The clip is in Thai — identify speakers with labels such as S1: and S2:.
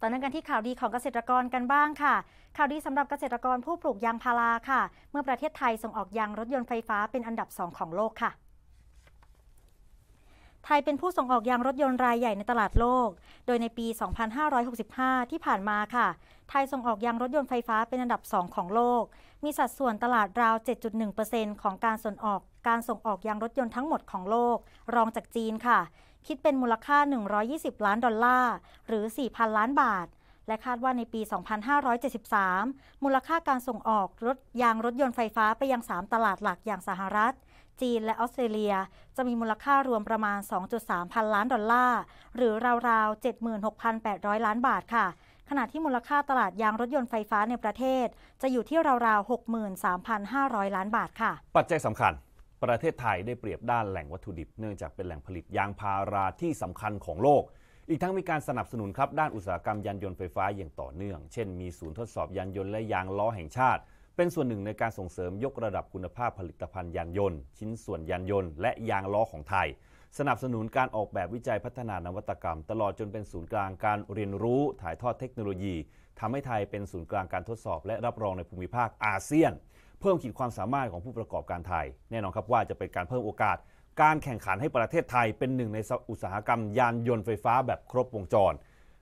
S1: ต่อเนื่องกันที่ข่าวดีของเกษตรกรกันบ้างค่ะ ข่าวดีสำหรับเกษตรกรผู้ปลูกยางพาราค่ะ เมื่อประเทศไทยส่งออกยางรถยนต์ไฟฟ้าเป็นอันดับ2ของโลกค่ะไทยเป็นผู้ส่งออกยางรถยนต์รายใหญ่ในตลาดโลก โดยในปี 2565 ที่ผ่านมาค่ะ ไทยส่งออกยางรถยนต์ไฟฟ้าเป็นอันดับ 2 ของโลก มีสัดส่วนตลาดราว 7.1%ของการส่งออกการส่งออกยางรถยนต์ทั้งหมดของโลก รองจากจีนค่ะ คิดเป็นมูลค่า 120 ล้านดอลลาร์ หรือ 4,000 ล้านบาทและคาดว่าในปี 2573 มูลค่าการส่งออก รถยางรถยนต์ไฟฟ้าไปยัง 3 ตลาดหลักอย่างสหรัฐ จีนและออสเตรเลียจะมีมูลค่ารวมประมาณ 2.3 พันล้านดอลลาร์ หรือราวๆ 76,800 ล้านบาทค่ะ ขณะที่มูลค่าตลาดยางรถยนต์ไฟฟ้าในประเทศ จะอยู่ที่ราวๆ 63,500 ล้านบาทค่ะ
S2: ปัจจัยสำคัญ ประเทศไทยได้เปรียบด้านแหล่งวัตถุดิบเนื่องจากเป็นแหล่งผลิตยางพาราที่สำคัญของโลกอีกทั้งมีการสนับสนุนครับด้านอุตสาหกรรมยานยนต์ไฟฟ้าอย่างต่อเนื่อง เช่นมีศูนย์ทดสอบยานยนต์และยางล้อแห่งชาติ เป็นส่วนหนึ่งในการส่งเสริมยกระดับคุณภาพผลิตภัณฑ์ยานยนต์ ชิ้นส่วนยานยนต์ และยางล้อของไทย สนับสนุนการออกแบบวิจัยพัฒนานวัตกรรม ตลอดจนเป็นศูนย์กลางการเรียนรู้ ถ่ายทอดเทคโนโลยี ทำให้ไทยเป็นศูนย์กลางการทดสอบ และรับรองในภูมิภาคอาเซียน เพิ่มขีดความสามารถของผู้ประกอบการไทย แน่นอนครับว่าจะเป็นการเพิ่มโอกาสการแข่งขันให้ประเทศไทยเป็นหนึ่งในอุตสาหกรรมยานยนต์ไฟฟ้าแบบครบวงจร